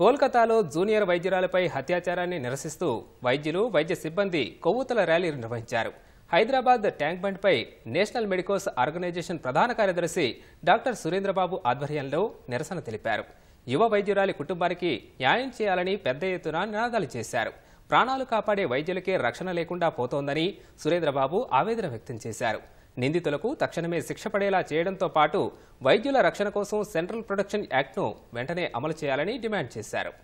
కోల్కతాలో జూనియర్ వైద్యురాలపై హత్యాచారాన్ని నిరసిస్తూ వైద్యులు వైద్య సిబ్బంది కొవ్వూతల ర్యాలీ నిర్వహించారు హైదరాబాద్ ట్యాంక్ బండ్పై నేషనల్ మెడికోస్ ఆర్గనైజేషన్ ప్రధాన కార్యదర్శి డాక్టర్ సురేంద్రబాబు ఆధ్వర్యంలో నిరసన తెలిపారు యువ వైద్యురాలి కుటుంబానికి న్యాయం చేయాలని పెద్ద ఎత్తున నినాదాలు చేశారు ప్రాణాలు కాపాడే వైద్యులకే రక్షణ లేకుండా పోతోందని సురేంద్రబాబు ఆవేదన వ్యక్తం చేశారు నిందితులకు తక్షణమే శిక్ష పడేలా చేయడంతో పాటు వైద్యుల రక్షణ కోసం సెంట్రల్ ప్రొటెక్షన్ యాక్ట్ను వెంటనే అమలు చేయాలని డిమాండ్ చేశారు